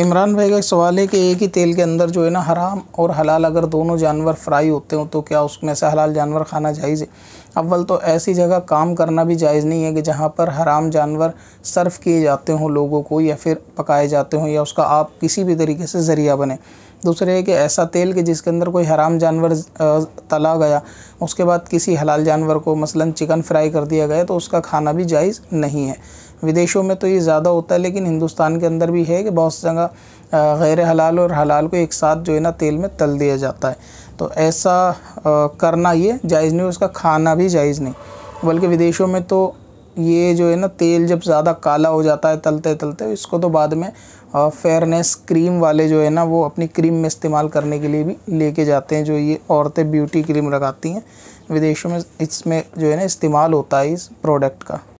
इमरान भाई का एक सवाल है कि एक ही तेल के अंदर जो है ना हराम और हलाल अगर दोनों जानवर फ्राई होते हो तो क्या उसमें से हलाल जानवर खाना जायज़ है अव्वल तो ऐसी जगह काम करना भी जायज़ नहीं है कि जहाँ पर हराम जानवर सर्व किए जाते हों लोगों को या फिर पकाए जाते हों या उसका आप किसी भी तरीके से ज़रिया बने दूसरे है कि ऐसा तेल कि जिसके अंदर कोई हराम जानवर तला गया उसके बाद किसी हलाल जानवर को मसलन चिकन फ्राई कर दिया गया तो उसका खाना भी जायज़ नहीं है विदेशों में तो ये ज़्यादा होता है लेकिन हिंदुस्तान के अंदर भी है कि बहुत जगह गैर हलाल और हलाल को एक साथ जो है ना तेल में तल दिया जाता है तो ऐसा करना ये जायज़ नहीं उसका खाना भी जायज़ नहीं बल्कि विदेशों में तो ये जो है ना तेल जब ज़्यादा काला हो जाता है तलते तलते इसको तो बाद में फेयरनेस क्रीम वाले जो है ना वो अपनी क्रीम में इस्तेमाल करने के लिए भी लेके जाते हैं जो ये औरतें ब्यूटी क्रीम लगाती हैं विदेशों में इसमें जो है ना इस्तेमाल होता है इस प्रोडक्ट का